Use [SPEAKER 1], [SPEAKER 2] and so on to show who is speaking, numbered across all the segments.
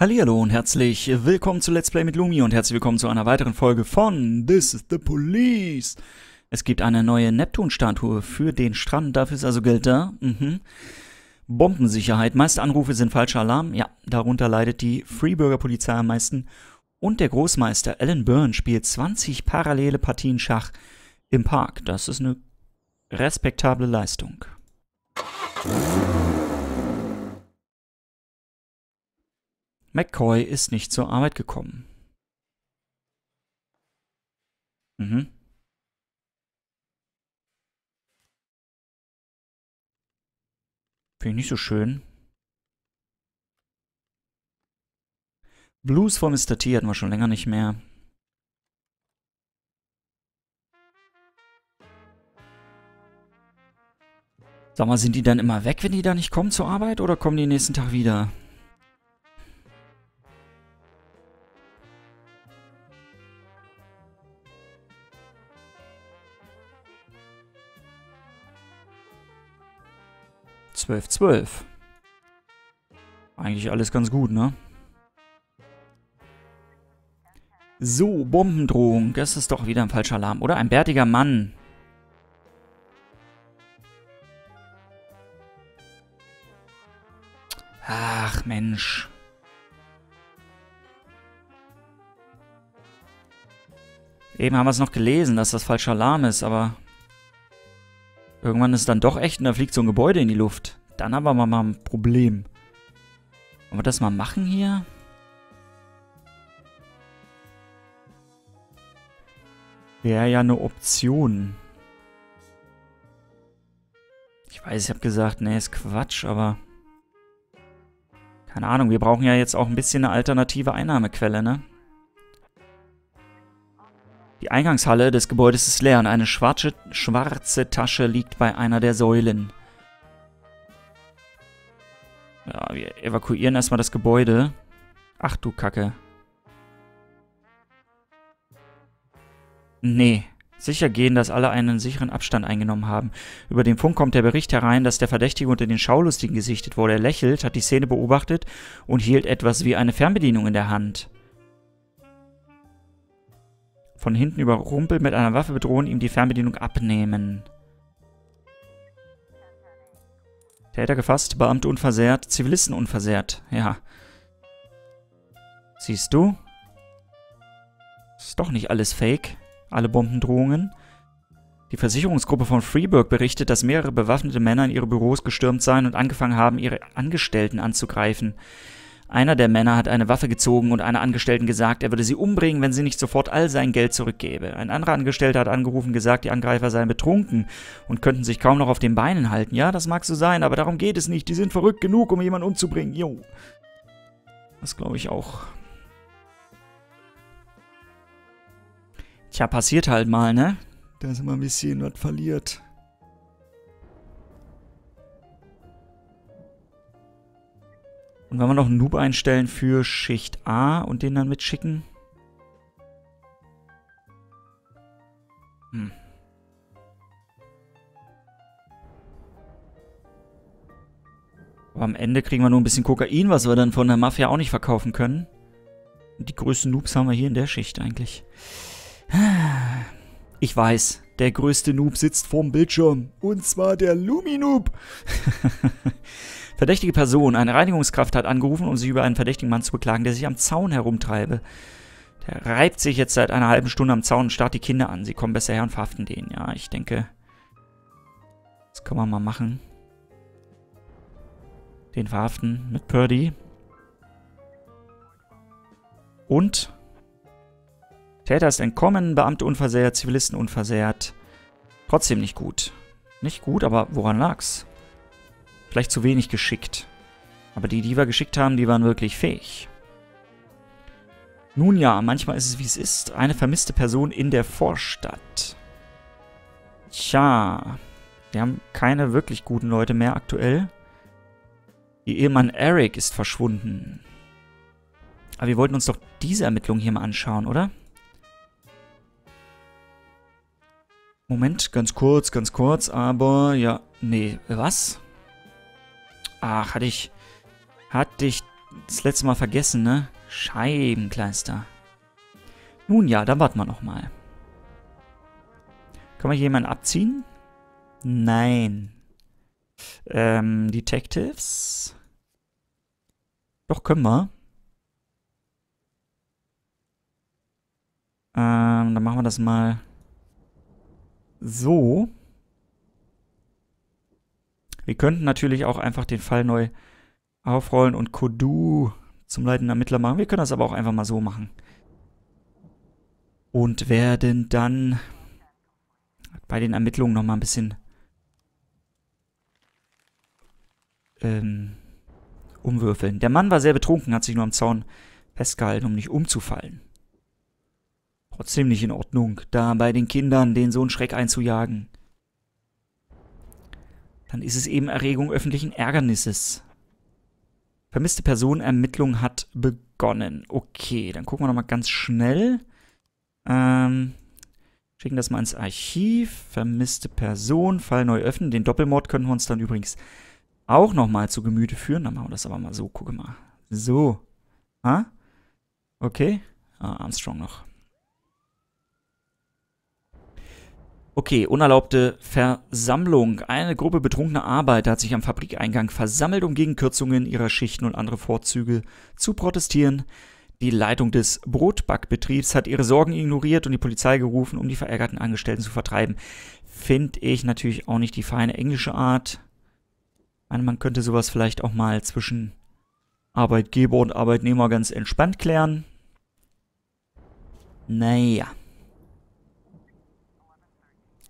[SPEAKER 1] Hallihallo und herzlich willkommen zu Let's Play mit Lumi und herzlich willkommen zu einer weiteren Folge von This is the Police. Es gibt eine neue Neptun-Statue für den Strand, dafür ist also Geld da. Mhm. Bombensicherheit, meiste Anrufe sind falscher Alarm, ja, darunter leidet die Freeburger Polizei am meisten. Und der Großmeister Alan Byrne spielt 20 parallele Partien Schach im Park. Das ist eine respektable Leistung. McCoy ist nicht zur Arbeit gekommen. Mhm. Finde ich nicht so schön. Blues von Mr. T hatten wir schon länger nicht mehr. Sag mal, sind die dann immer weg, wenn die da nicht kommen zur Arbeit oder kommen die nächsten Tag wieder? 12, 12. Eigentlich alles ganz gut, ne? So, Bombendrohung. Das ist doch wieder ein falscher Alarm, oder? Ein bärtiger Mann. Ach, Mensch. Eben haben wir es noch gelesen, dass das falscher Alarm ist, aber... Irgendwann ist es dann doch echt und da fliegt so ein Gebäude in die Luft. Dann haben wir mal ein Problem. Wollen wir das mal machen hier? Wäre ja eine Option. Ich weiß, ich habe gesagt, nee, ist Quatsch, aber... Keine Ahnung, wir brauchen ja jetzt auch ein bisschen eine alternative Einnahmequelle, ne? Die Eingangshalle des Gebäudes ist leer und eine schwarze, schwarze Tasche liegt bei einer der Säulen. Ja, wir evakuieren erstmal das Gebäude. Ach du Kacke. Nee. Sicher gehen, dass alle einen sicheren Abstand eingenommen haben. Über den Funk kommt der Bericht herein, dass der Verdächtige unter den Schaulustigen gesichtet wurde. Er lächelt, hat die Szene beobachtet und hielt etwas wie eine Fernbedienung in der Hand. Von hinten überrumpelt mit einer Waffe bedrohen, ihm die Fernbedienung abnehmen. Täter gefasst, Beamte unversehrt, Zivilisten unversehrt. Ja. Siehst du? Ist doch nicht alles fake. Alle Bombendrohungen. Die Versicherungsgruppe von Freeburg berichtet, dass mehrere bewaffnete Männer in ihre Büros gestürmt seien und angefangen haben, ihre Angestellten anzugreifen. Einer der Männer hat eine Waffe gezogen und einer Angestellten gesagt, er würde sie umbringen, wenn sie nicht sofort all sein Geld zurückgäbe. Ein anderer Angestellter hat angerufen und gesagt, die Angreifer seien betrunken und könnten sich kaum noch auf den Beinen halten. Ja, das mag so sein, aber darum geht es nicht. Die sind verrückt genug, um jemanden umzubringen. Jo. Das glaube ich auch. Tja, passiert halt mal, ne? Da ist immer ein bisschen was verliert. Und wenn wir noch einen Noob einstellen für Schicht A und den dann mitschicken? Hm. Aber am Ende kriegen wir nur ein bisschen Kokain, was wir dann von der Mafia auch nicht verkaufen können. Und die größten Noobs haben wir hier in der Schicht eigentlich. Ich weiß, der größte Noob sitzt vorm Bildschirm. Und zwar der Luminoob. Verdächtige Person. Eine Reinigungskraft hat angerufen, um sich über einen verdächtigen Mann zu beklagen, der sich am Zaun herumtreibe. Der reibt sich jetzt seit einer halben Stunde am Zaun und starrt die Kinder an. Sie kommen besser her und verhaften den. Ja, ich denke, das können wir mal machen. Den verhaften mit Purdy. Und Täter ist entkommen, Beamte unversehrt, Zivilisten unversehrt. Trotzdem nicht gut. Nicht gut, aber woran lag's? Vielleicht zu wenig geschickt. Aber die, die wir geschickt haben, die waren wirklich fähig. Nun ja, manchmal ist es wie es ist. Eine vermisste Person in der Vorstadt. Tja, wir haben keine wirklich guten Leute mehr aktuell. Ihr Ehemann Eric ist verschwunden. Aber wir wollten uns doch diese Ermittlung hier mal anschauen, oder? Moment, ganz kurz, ganz kurz, aber ja, nee, was? Ach, hatte ich... Hatte ich das letzte Mal vergessen, ne? Scheibenkleister. Nun ja, dann warten wir nochmal. Kann man hier jemanden abziehen? Nein. Ähm, Detectives? Doch, können wir. Ähm, dann machen wir das mal so. Wir könnten natürlich auch einfach den Fall neu aufrollen und Kodu zum leitenden Ermittler machen. Wir können das aber auch einfach mal so machen. Und werden dann bei den Ermittlungen nochmal ein bisschen ähm, umwürfeln. Der Mann war sehr betrunken, hat sich nur am Zaun festgehalten, um nicht umzufallen. Trotzdem nicht in Ordnung, da bei den Kindern den so einen Schreck einzujagen dann ist es eben Erregung öffentlichen Ärgernisses. Vermisste Personenermittlung hat begonnen. Okay, dann gucken wir nochmal ganz schnell. Ähm, schicken das mal ins Archiv. Vermisste Person, Fall neu öffnen. Den Doppelmord können wir uns dann übrigens auch nochmal zu Gemüte führen. Dann machen wir das aber mal so. Gucke mal. So. Ha? Okay. Ah, Armstrong noch. Okay, unerlaubte Versammlung. Eine Gruppe betrunkener Arbeiter hat sich am Fabrikeingang versammelt, um gegen Kürzungen ihrer Schichten und andere Vorzüge zu protestieren. Die Leitung des Brotbackbetriebs hat ihre Sorgen ignoriert und die Polizei gerufen, um die verärgerten Angestellten zu vertreiben. Finde ich natürlich auch nicht die feine englische Art. Man könnte sowas vielleicht auch mal zwischen Arbeitgeber und Arbeitnehmer ganz entspannt klären. Naja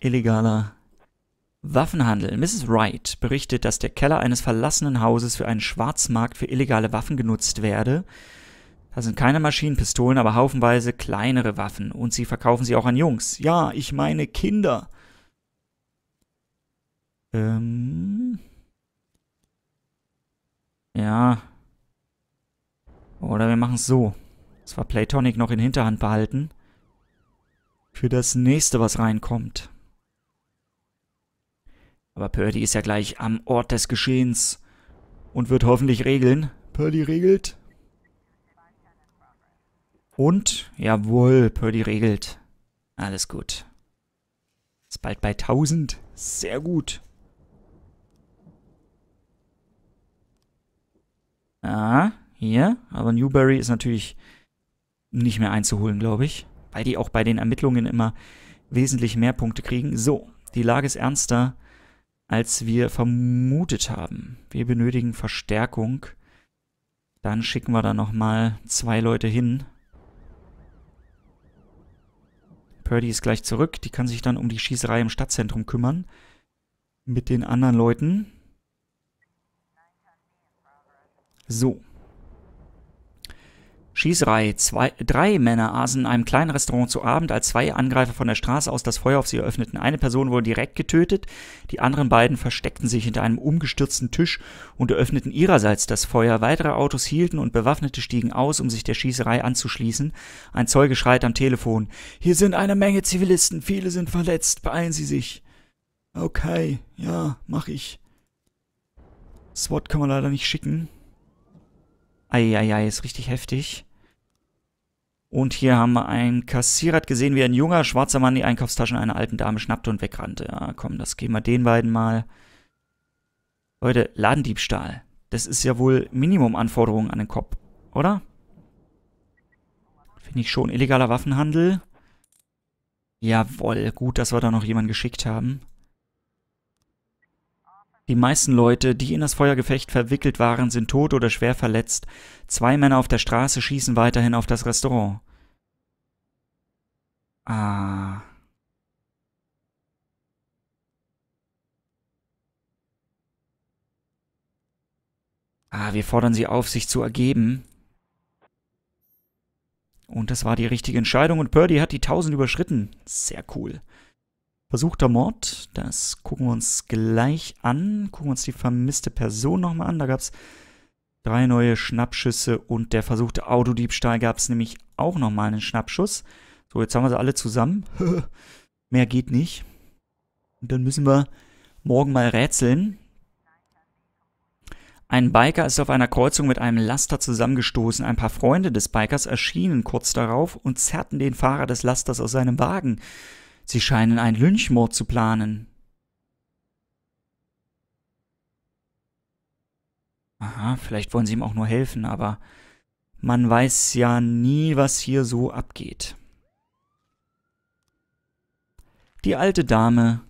[SPEAKER 1] illegaler Waffenhandel. Mrs. Wright berichtet, dass der Keller eines verlassenen Hauses für einen Schwarzmarkt für illegale Waffen genutzt werde. Da sind keine Maschinenpistolen, aber haufenweise kleinere Waffen. Und sie verkaufen sie auch an Jungs. Ja, ich meine Kinder. Ähm. Ja. Oder wir machen es so. Das war Playtonic noch in Hinterhand behalten. Für das nächste, was reinkommt. Aber Purdy ist ja gleich am Ort des Geschehens und wird hoffentlich regeln. Purdy regelt. Und? Jawohl, Purdy regelt. Alles gut. Ist bald bei 1000. Sehr gut. Ah, hier. Aber Newberry ist natürlich nicht mehr einzuholen, glaube ich. Weil die auch bei den Ermittlungen immer wesentlich mehr Punkte kriegen. So, die Lage ist ernster als wir vermutet haben. Wir benötigen Verstärkung. Dann schicken wir da nochmal zwei Leute hin. Purdy ist gleich zurück. Die kann sich dann um die Schießerei im Stadtzentrum kümmern. Mit den anderen Leuten. So. Schießerei. Zwei, drei Männer aßen in einem kleinen Restaurant zu Abend, als zwei Angreifer von der Straße aus das Feuer auf sie eröffneten. Eine Person wurde direkt getötet, die anderen beiden versteckten sich hinter einem umgestürzten Tisch und eröffneten ihrerseits das Feuer. Weitere Autos hielten und Bewaffnete stiegen aus, um sich der Schießerei anzuschließen. Ein Zeuge schreit am Telefon. Hier sind eine Menge Zivilisten, viele sind verletzt, beeilen Sie sich. Okay, ja, mach ich. SWAT kann man leider nicht schicken. Eieiei, ist richtig heftig. Und hier haben wir einen Kassierer gesehen, wie ein junger schwarzer Mann die Einkaufstaschen einer alten Dame schnappte und wegrannte. Ja, komm, das geben wir den beiden mal. Leute, Ladendiebstahl. Das ist ja wohl Minimumanforderungen an den Kopf, oder? Finde ich schon. Illegaler Waffenhandel. Jawoll, gut, dass wir da noch jemanden geschickt haben. Die meisten Leute, die in das Feuergefecht verwickelt waren, sind tot oder schwer verletzt. Zwei Männer auf der Straße schießen weiterhin auf das Restaurant. Ah. Ah, wir fordern sie auf, sich zu ergeben. Und das war die richtige Entscheidung und Purdy hat die 1000 überschritten. Sehr cool. Versuchter Mord, das gucken wir uns gleich an. Gucken wir uns die vermisste Person nochmal an. Da gab es drei neue Schnappschüsse und der versuchte Autodiebstahl gab es nämlich auch nochmal einen Schnappschuss. So, jetzt haben wir sie alle zusammen. Mehr geht nicht. Und dann müssen wir morgen mal rätseln. Ein Biker ist auf einer Kreuzung mit einem Laster zusammengestoßen. Ein paar Freunde des Bikers erschienen kurz darauf und zerrten den Fahrer des Lasters aus seinem Wagen. Sie scheinen einen Lynchmord zu planen. Aha, vielleicht wollen sie ihm auch nur helfen, aber man weiß ja nie, was hier so abgeht. Die alte Dame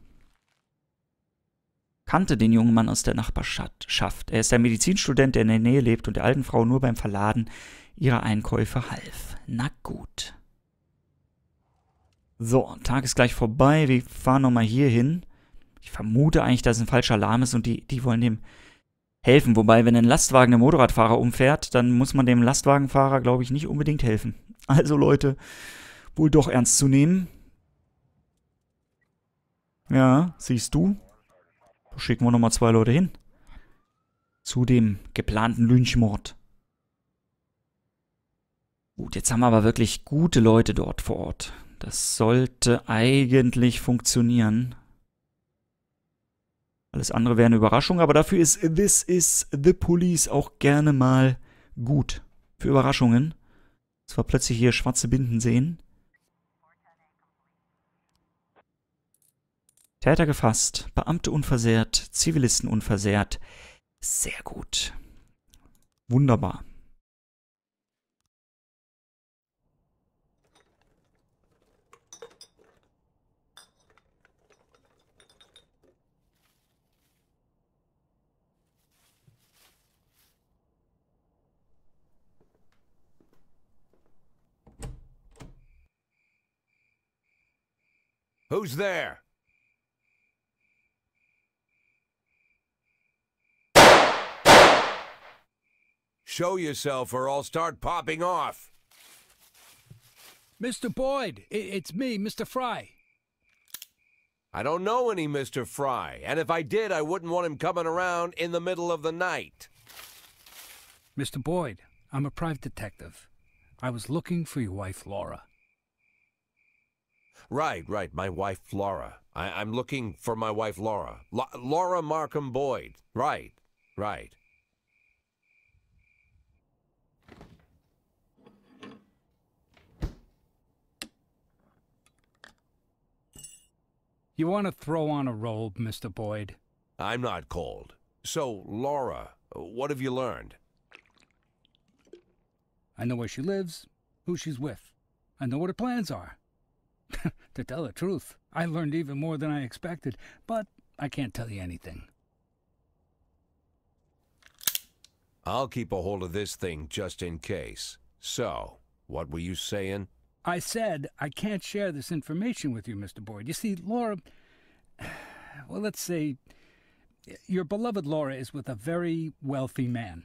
[SPEAKER 1] kannte den jungen Mann aus der Nachbarschaft. Er ist ein Medizinstudent, der in der Nähe lebt und der alten Frau nur beim Verladen ihrer Einkäufe half. Na gut. So, Tag ist gleich vorbei. Wir fahren nochmal hier hin. Ich vermute eigentlich, dass es ein falscher Alarm ist und die, die wollen dem helfen. Wobei, wenn ein Lastwagen den Motorradfahrer umfährt, dann muss man dem Lastwagenfahrer, glaube ich, nicht unbedingt helfen. Also Leute, wohl doch ernst zu nehmen. Ja, siehst du? Schicken wir nochmal zwei Leute hin. Zu dem geplanten Lynchmord. Gut, jetzt haben wir aber wirklich gute Leute dort vor Ort. Das sollte eigentlich funktionieren. Alles andere wäre eine Überraschung, aber dafür ist This is the Police auch gerne mal gut. Für Überraschungen. Zwar plötzlich hier schwarze Binden sehen. Täter gefasst, Beamte unversehrt, Zivilisten unversehrt. Sehr gut. Wunderbar.
[SPEAKER 2] Who's there? Show yourself or I'll start popping off. Mr. Boyd, it's me, Mr. Fry. I don't know any Mr. Fry, and if I did, I wouldn't want him coming around in the middle of the night.
[SPEAKER 3] Mr. Boyd, I'm a private detective. I was looking for your wife, Laura.
[SPEAKER 2] Right, right. My wife, Laura. I, am looking for my wife, Laura. La Laura Markham Boyd. Right, right.
[SPEAKER 3] You want to throw on a robe, Mr. Boyd?
[SPEAKER 2] I'm not cold. So, Laura, what have you learned?
[SPEAKER 3] I know where she lives, who she's with. I know what her plans are. to tell the truth, I learned even more than I expected, but I can't tell you anything.
[SPEAKER 2] I'll keep a hold of this thing just in case. So, what were you saying? I said I can't share this
[SPEAKER 3] information with you, Mr. Boyd. You see, Laura. Well, let's say your beloved Laura is with a very wealthy man.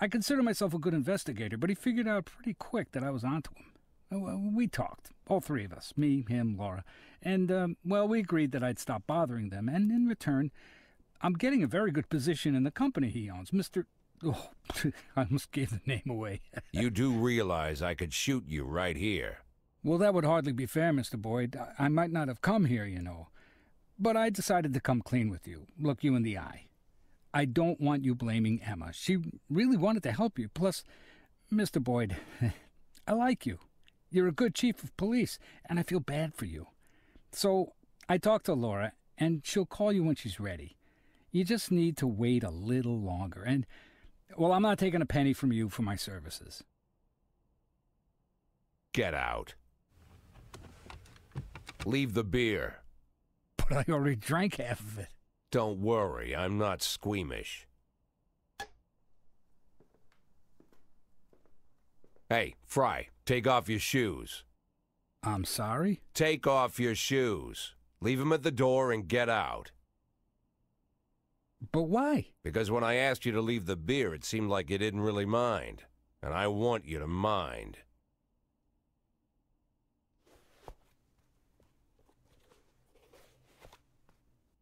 [SPEAKER 3] I consider myself a good investigator, but he figured out pretty quick that I was onto him. Uh, we talked, all three of us me, him, Laura. And, um, well, we agreed that I'd stop bothering them, and in return, I'm getting a very good position in the company he owns, Mr. Oh, I almost gave the
[SPEAKER 2] name away. you do realize I could shoot you right here.
[SPEAKER 3] Well, that would hardly be fair, Mr. Boyd. I might not have come here, you know. But I decided to come clean with you, look you in the eye. I don't want you blaming Emma. She really wanted to help you. Plus, Mr. Boyd, I like you. You're a good chief of police, and I feel bad for you. So I talked to Laura, and she'll call you when she's ready. You just need to wait a little longer, and, well, I'm not taking a penny from you for my
[SPEAKER 2] services. Get out. Leave the beer.
[SPEAKER 3] But I already drank half of it.
[SPEAKER 2] Don't worry, I'm not squeamish. Hey, Fry, take off your shoes. I'm sorry? Take off your shoes. Leave them at the door and get out. But why? Because when I asked you to leave the beer, it seemed like you didn't really mind. And I want you to mind.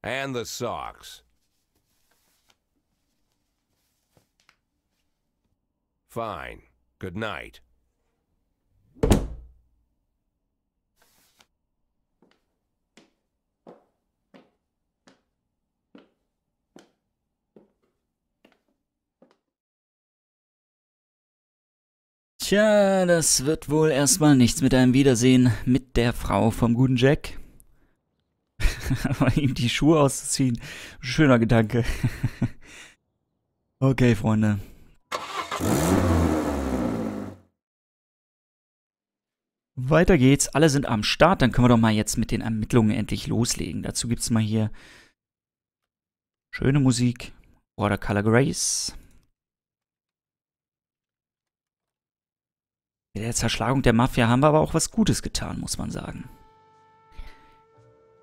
[SPEAKER 2] And the socks. Fine. Good night.
[SPEAKER 1] Tja, das wird wohl erstmal nichts mit einem Wiedersehen mit der Frau vom guten Jack. Aber ihm die Schuhe auszuziehen, schöner Gedanke. okay, Freunde. Weiter geht's, alle sind am Start, dann können wir doch mal jetzt mit den Ermittlungen endlich loslegen. Dazu gibt's mal hier schöne Musik, Watercolor Grace. Mit der Zerschlagung der Mafia haben wir aber auch was Gutes getan, muss man sagen.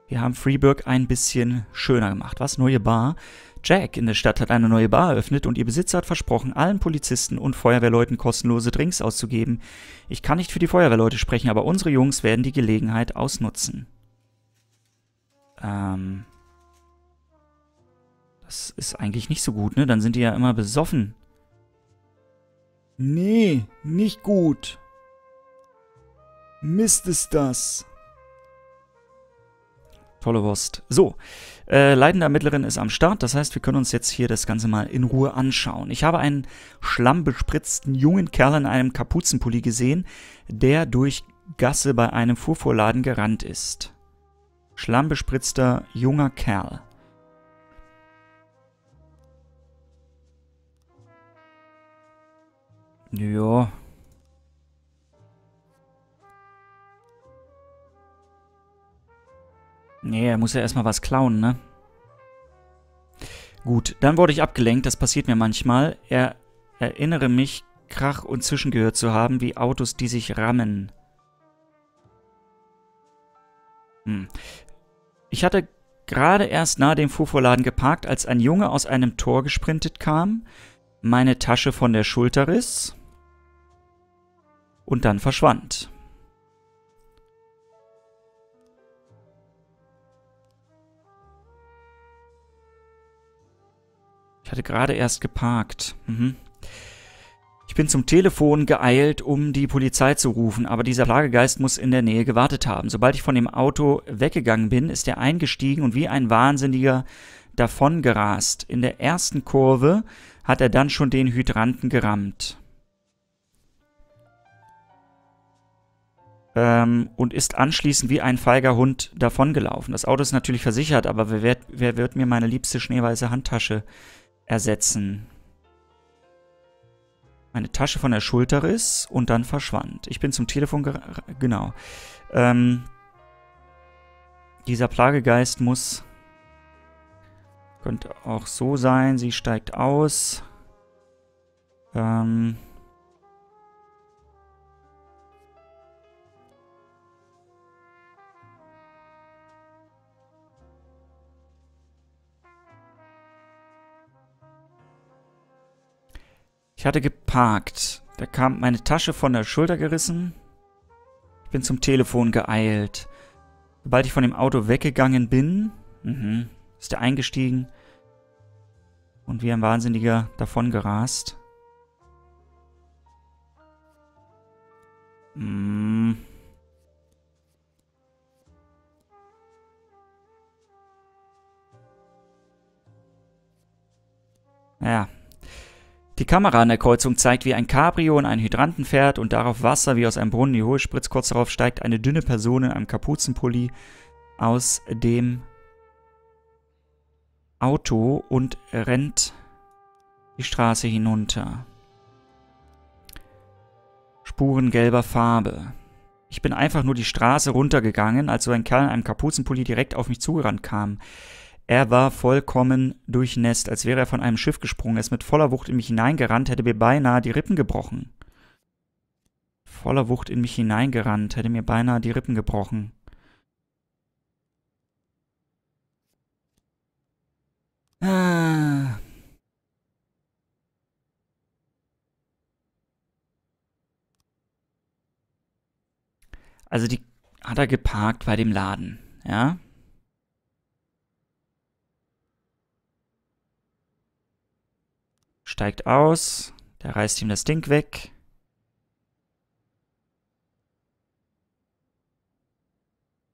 [SPEAKER 1] Wir haben Freeburg ein bisschen schöner gemacht. Was? Neue Bar. Jack in der Stadt hat eine neue Bar eröffnet und ihr Besitzer hat versprochen, allen Polizisten und Feuerwehrleuten kostenlose Drinks auszugeben. Ich kann nicht für die Feuerwehrleute sprechen, aber unsere Jungs werden die Gelegenheit ausnutzen. Ähm. Das ist eigentlich nicht so gut, ne? Dann sind die ja immer besoffen. Nee, nicht gut. Mist ist das. Vollewurst. So, äh, leitende Ermittlerin ist am Start, das heißt, wir können uns jetzt hier das Ganze mal in Ruhe anschauen. Ich habe einen schlammbespritzten jungen Kerl in einem Kapuzenpulli gesehen, der durch Gasse bei einem Fuhrvorladen gerannt ist. Schlammbespritzter junger Kerl. Ja, Nee, er muss ja erstmal was klauen, ne? Gut, dann wurde ich abgelenkt, das passiert mir manchmal. Er erinnere mich, Krach und Zwischen gehört zu haben, wie Autos, die sich rammen. Hm. Ich hatte gerade erst nahe dem Fuhrvorladen geparkt, als ein Junge aus einem Tor gesprintet kam, meine Tasche von der Schulter riss und dann verschwand. Ich hatte gerade erst geparkt. Mhm. Ich bin zum Telefon geeilt, um die Polizei zu rufen, aber dieser Plagegeist muss in der Nähe gewartet haben. Sobald ich von dem Auto weggegangen bin, ist er eingestiegen und wie ein Wahnsinniger davongerast. In der ersten Kurve hat er dann schon den Hydranten gerammt. Ähm, und ist anschließend wie ein feiger Hund davongelaufen. Das Auto ist natürlich versichert, aber wer, wer wird mir meine liebste schneeweiße Handtasche äh, ersetzen. Meine Tasche von der Schulter riss und dann verschwand. Ich bin zum Telefon genau. Ähm, dieser Plagegeist muss... Könnte auch so sein. Sie steigt aus. Ähm, Ich hatte geparkt. Da kam meine Tasche von der Schulter gerissen. Ich bin zum Telefon geeilt. Sobald ich von dem Auto weggegangen bin, mhm, ist er eingestiegen und wie ein Wahnsinniger davongerast.
[SPEAKER 3] Mm.
[SPEAKER 1] Naja. Die Kamera an der Kreuzung zeigt, wie ein Cabrio in einen Hydranten fährt und darauf Wasser wie aus einem Brunnen in die Höhe spritzt. Kurz darauf steigt eine dünne Person in einem Kapuzenpulli aus dem Auto und rennt die Straße hinunter. Spuren gelber Farbe. Ich bin einfach nur die Straße runtergegangen, als so ein Kerl in einem Kapuzenpulli direkt auf mich zugerannt kam. Er war vollkommen durchnässt, als wäre er von einem Schiff gesprungen, er ist mit voller Wucht in mich hineingerannt, hätte mir beinahe die Rippen gebrochen. Voller Wucht in mich hineingerannt, hätte mir beinahe die Rippen gebrochen.
[SPEAKER 3] Ah.
[SPEAKER 1] Also die hat er geparkt bei dem Laden, ja? steigt aus, der reißt ihm das Ding weg.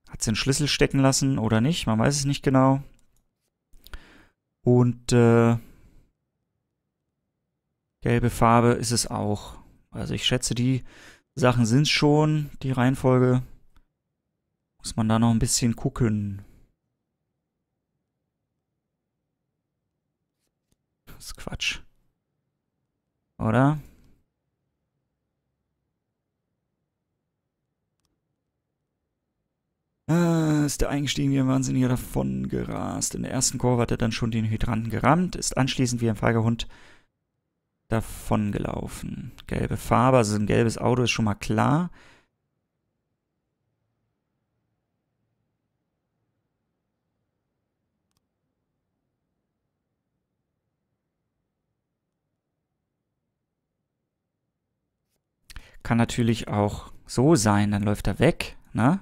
[SPEAKER 1] Hat den Schlüssel stecken lassen oder nicht, man weiß es nicht genau. Und äh, gelbe Farbe ist es auch. Also ich schätze, die Sachen sind schon, die Reihenfolge. Muss man da noch ein bisschen gucken. Das ist Quatsch. Oder? Ah, ist der eingestiegen wie ein Wahnsinniger davon gerast. In der ersten Kurve hat er dann schon den Hydranten gerammt, ist anschließend wie ein feiger Hund davon gelaufen. Gelbe Farbe, also ein gelbes Auto ist schon mal klar. Kann natürlich auch so sein, dann läuft er weg, ne?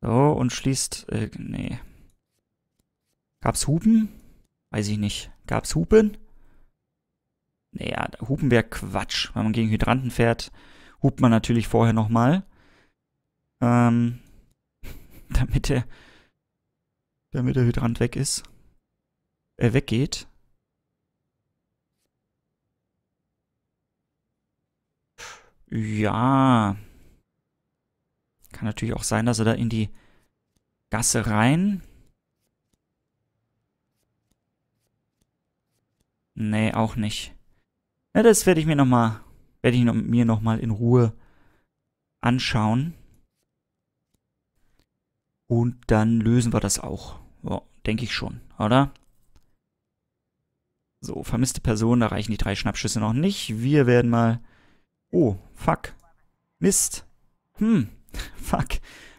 [SPEAKER 1] So, und schließt, äh, nee. Gab's Hupen? Weiß ich nicht. Gab's Hupen? Naja, Hupen wäre Quatsch. Wenn man gegen Hydranten fährt, hupt man natürlich vorher nochmal. Ähm, damit der, damit der Hydrant weg ist. Äh, weggeht. Ja. Kann natürlich auch sein, dass er da in die Gasse rein. Nee, auch nicht. Ja, das werde ich mir nochmal, werde ich mir nochmal in Ruhe anschauen. Und dann lösen wir das auch. Ja, denke ich schon, oder? So, vermisste Personen reichen die drei Schnappschüsse noch nicht. Wir werden mal Oh, fuck. Mist. Hm, fuck.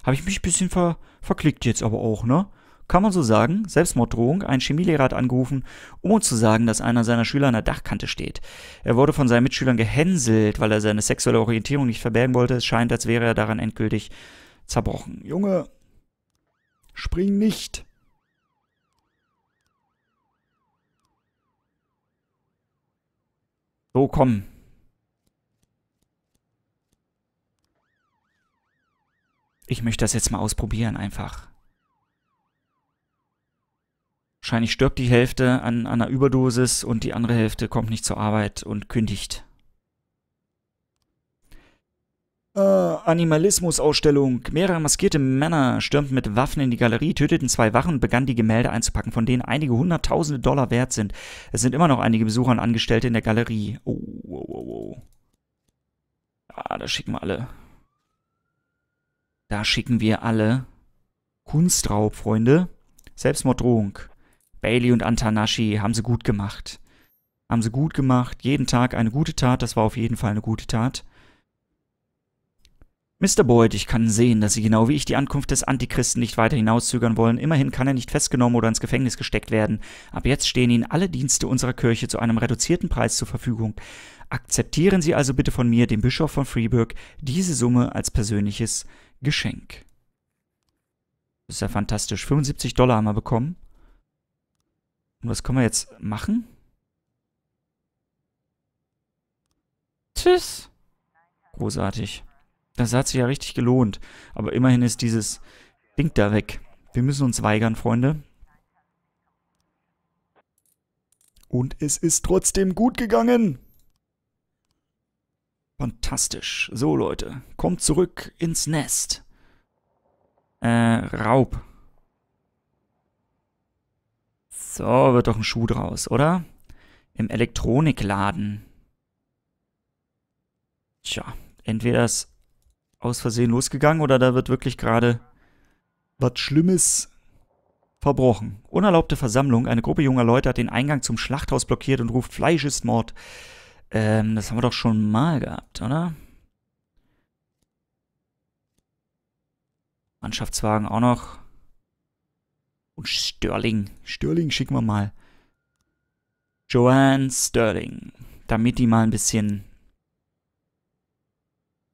[SPEAKER 1] Habe ich mich ein bisschen ver verklickt jetzt aber auch, ne? Kann man so sagen, Selbstmorddrohung, ein Chemielehrer hat angerufen, um uns zu sagen, dass einer seiner Schüler an der Dachkante steht. Er wurde von seinen Mitschülern gehänselt, weil er seine sexuelle Orientierung nicht verbergen wollte. Es scheint, als wäre er daran endgültig zerbrochen. Junge, spring nicht. So, komm, Ich möchte das jetzt mal ausprobieren einfach. Wahrscheinlich stirbt die Hälfte an, an einer Überdosis und die andere Hälfte kommt nicht zur Arbeit und kündigt. Äh, Animalismus-Ausstellung. Mehrere maskierte Männer stürmten mit Waffen in die Galerie, töteten zwei Wachen und begannen die Gemälde einzupacken, von denen einige hunderttausende Dollar wert sind. Es sind immer noch einige Besucher und Angestellte in der Galerie. Oh, oh, oh, oh. oh. Ah, da schicken wir alle. Da schicken wir alle Kunstraub, Freunde. Selbstmorddrohung. Bailey und Antanashi haben sie gut gemacht. Haben sie gut gemacht. Jeden Tag eine gute Tat. Das war auf jeden Fall eine gute Tat. Mr. Boyd, ich kann sehen, dass Sie genau wie ich die Ankunft des Antichristen nicht weiter hinauszögern wollen. Immerhin kann er nicht festgenommen oder ins Gefängnis gesteckt werden. Ab jetzt stehen Ihnen alle Dienste unserer Kirche zu einem reduzierten Preis zur Verfügung. Akzeptieren Sie also bitte von mir, dem Bischof von Freeburg, diese Summe als persönliches Geschenk. Das ist ja fantastisch. 75 Dollar haben wir bekommen. Und was können wir jetzt machen? Tschüss. Großartig. Das hat sich ja richtig gelohnt. Aber immerhin ist dieses Ding da weg. Wir müssen uns weigern, Freunde. Und es ist trotzdem gut gegangen. Fantastisch. So, Leute. Kommt zurück ins Nest. Äh, Raub. So, wird doch ein Schuh draus, oder? Im Elektronikladen. Tja, entweder ist aus Versehen losgegangen oder da wird wirklich gerade was Schlimmes verbrochen. Unerlaubte Versammlung. Eine Gruppe junger Leute hat den Eingang zum Schlachthaus blockiert und ruft Fleisch ist Mord. Ähm, das haben wir doch schon mal gehabt, oder? Mannschaftswagen auch noch. Und Sterling. Sterling schicken wir mal. Joanne Sterling. Damit die mal ein bisschen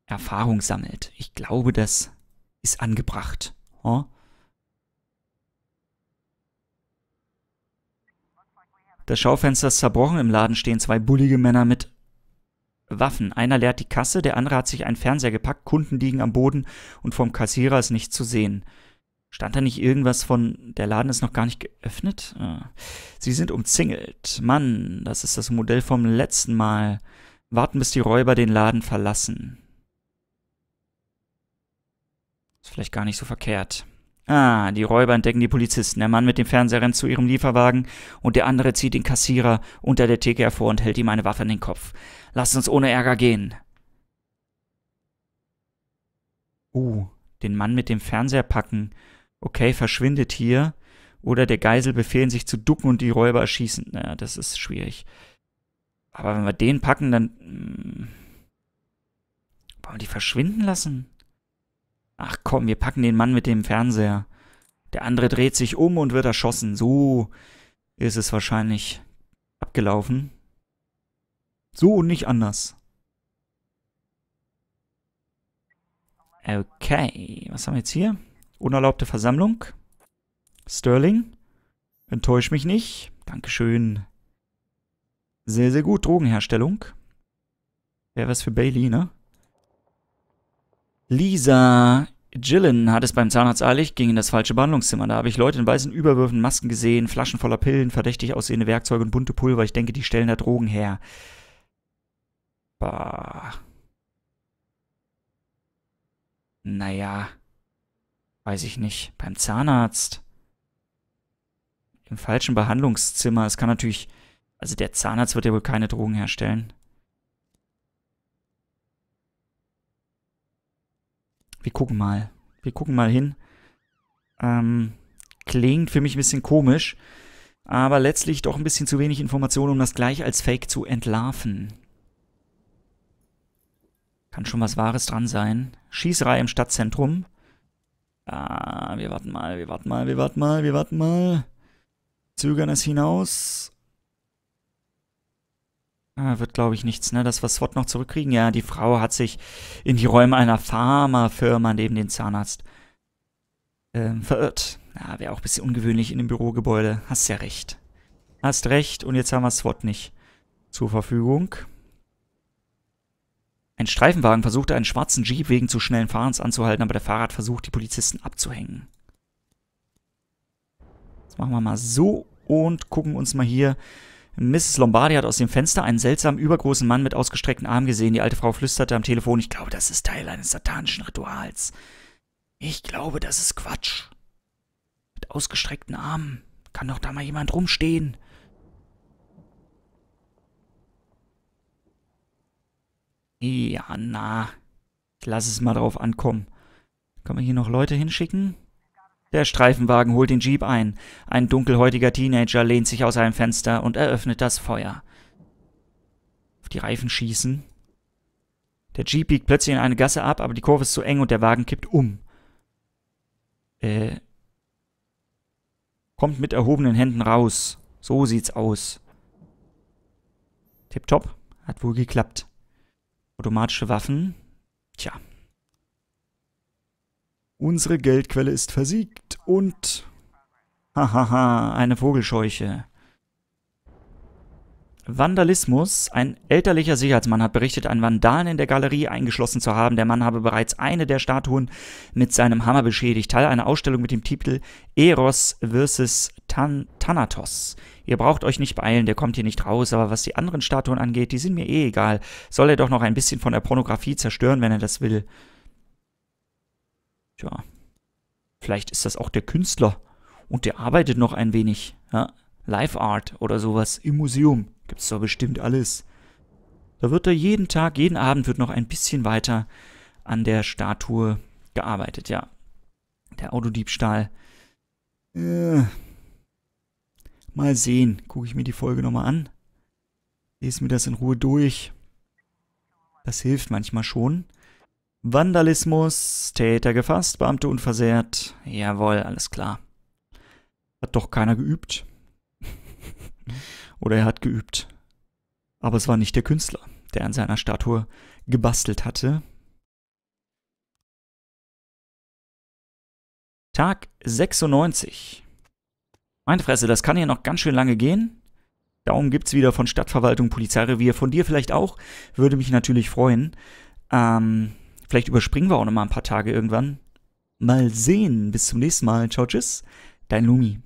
[SPEAKER 1] Erfahrung sammelt. Ich glaube, das ist angebracht. Oh. Das Schaufenster ist zerbrochen, im Laden stehen zwei bullige Männer mit Waffen. Einer leert die Kasse, der andere hat sich einen Fernseher gepackt, Kunden liegen am Boden und vom Kassierer ist nichts zu sehen. Stand da nicht irgendwas von, der Laden ist noch gar nicht geöffnet? Ah. Sie sind umzingelt. Mann, das ist das Modell vom letzten Mal. Warten, bis die Räuber den Laden verlassen. Ist vielleicht gar nicht so verkehrt. Ah, die Räuber entdecken die Polizisten. Der Mann mit dem Fernseher rennt zu ihrem Lieferwagen und der andere zieht den Kassierer unter der Theke hervor und hält ihm eine Waffe in den Kopf. Lass uns ohne Ärger gehen. Uh, den Mann mit dem Fernseher packen. Okay, verschwindet hier. Oder der Geisel befehlen, sich zu ducken und die Räuber erschießen. Naja, das ist schwierig. Aber wenn wir den packen, dann. Mh, hm, wollen wir die verschwinden lassen? Ach komm, wir packen den Mann mit dem Fernseher. Der andere dreht sich um und wird erschossen. So ist es wahrscheinlich abgelaufen. So und nicht anders. Okay, was haben wir jetzt hier? Unerlaubte Versammlung. Sterling. Enttäusch mich nicht. Dankeschön. Sehr, sehr gut. Drogenherstellung. Wäre was für Bailey, ne? Lisa Gillen hat es beim Zahnarzt eilig, ging in das falsche Behandlungszimmer. Da habe ich Leute in weißen Überwürfen, Masken gesehen, Flaschen voller Pillen, verdächtig aussehende Werkzeuge und bunte Pulver. Ich denke, die stellen da Drogen her. Bah. Naja. Weiß ich nicht. Beim Zahnarzt. Im falschen Behandlungszimmer. Es kann natürlich. Also der Zahnarzt wird ja wohl keine Drogen herstellen. Wir gucken mal. Wir gucken mal hin. Ähm, klingt für mich ein bisschen komisch, aber letztlich doch ein bisschen zu wenig Informationen, um das gleich als Fake zu entlarven. Kann schon was Wahres dran sein. Schießerei im Stadtzentrum. Ah, wir warten mal, wir warten mal, wir warten mal, wir warten mal. Zögern es hinaus. Ah, wird, glaube ich, nichts, ne? Das, was SWAT noch zurückkriegen. Ja, die Frau hat sich in die Räume einer Pharmafirma neben den Zahnarzt ähm, verirrt. Ja, wäre auch ein bisschen ungewöhnlich in dem Bürogebäude. Hast ja recht. Hast recht und jetzt haben wir SWAT nicht zur Verfügung. Ein Streifenwagen versuchte einen schwarzen Jeep wegen zu schnellen Fahrens anzuhalten, aber der Fahrrad versucht, die Polizisten abzuhängen. Jetzt machen wir mal so und gucken uns mal hier Mrs. Lombardi hat aus dem Fenster einen seltsamen, übergroßen Mann mit ausgestreckten Armen gesehen. Die alte Frau flüsterte am Telefon, ich glaube, das ist Teil eines satanischen Rituals. Ich glaube, das ist Quatsch. Mit ausgestreckten Armen kann doch da mal jemand rumstehen. Ja, na. Ich lasse es mal drauf ankommen. Kann man hier noch Leute hinschicken? Der Streifenwagen holt den Jeep ein. Ein dunkelhäutiger Teenager lehnt sich aus einem Fenster und eröffnet das Feuer. Auf die Reifen schießen. Der Jeep biegt plötzlich in eine Gasse ab, aber die Kurve ist zu eng und der Wagen kippt um. Äh. Kommt mit erhobenen Händen raus. So sieht's aus. Tipptopp. Hat wohl geklappt. Automatische Waffen. Tja, Unsere Geldquelle ist versiegt und... Hahaha, eine Vogelscheuche. Vandalismus. Ein elterlicher Sicherheitsmann hat berichtet, einen Vandalen in der Galerie eingeschlossen zu haben. Der Mann habe bereits eine der Statuen mit seinem Hammer beschädigt. Teil einer Ausstellung mit dem Titel Eros vs. Tan Thanatos. Ihr braucht euch nicht beeilen, der kommt hier nicht raus, aber was die anderen Statuen angeht, die sind mir eh egal. Soll er doch noch ein bisschen von der Pornografie zerstören, wenn er das will. Tja, vielleicht ist das auch der Künstler und der arbeitet noch ein wenig. Ja? Live Art oder sowas im Museum. Gibt's doch bestimmt alles. Da wird da jeden Tag, jeden Abend wird noch ein bisschen weiter an der Statue gearbeitet, ja. Der Autodiebstahl. Äh, mal sehen. Gucke ich mir die Folge nochmal an. Lese mir das in Ruhe durch. Das hilft manchmal schon. Vandalismus, Täter gefasst, Beamte unversehrt. Jawohl, alles klar. Hat doch keiner geübt. Oder er hat geübt. Aber es war nicht der Künstler, der an seiner Statue gebastelt hatte. Tag 96. Meine Fresse, das kann ja noch ganz schön lange gehen. Daumen gibt's wieder von Stadtverwaltung, Polizeirevier, von dir vielleicht auch. Würde mich natürlich freuen. Ähm, Vielleicht überspringen wir auch noch mal ein paar Tage irgendwann. Mal sehen. Bis zum nächsten Mal. Ciao, tschüss. Dein Lumi.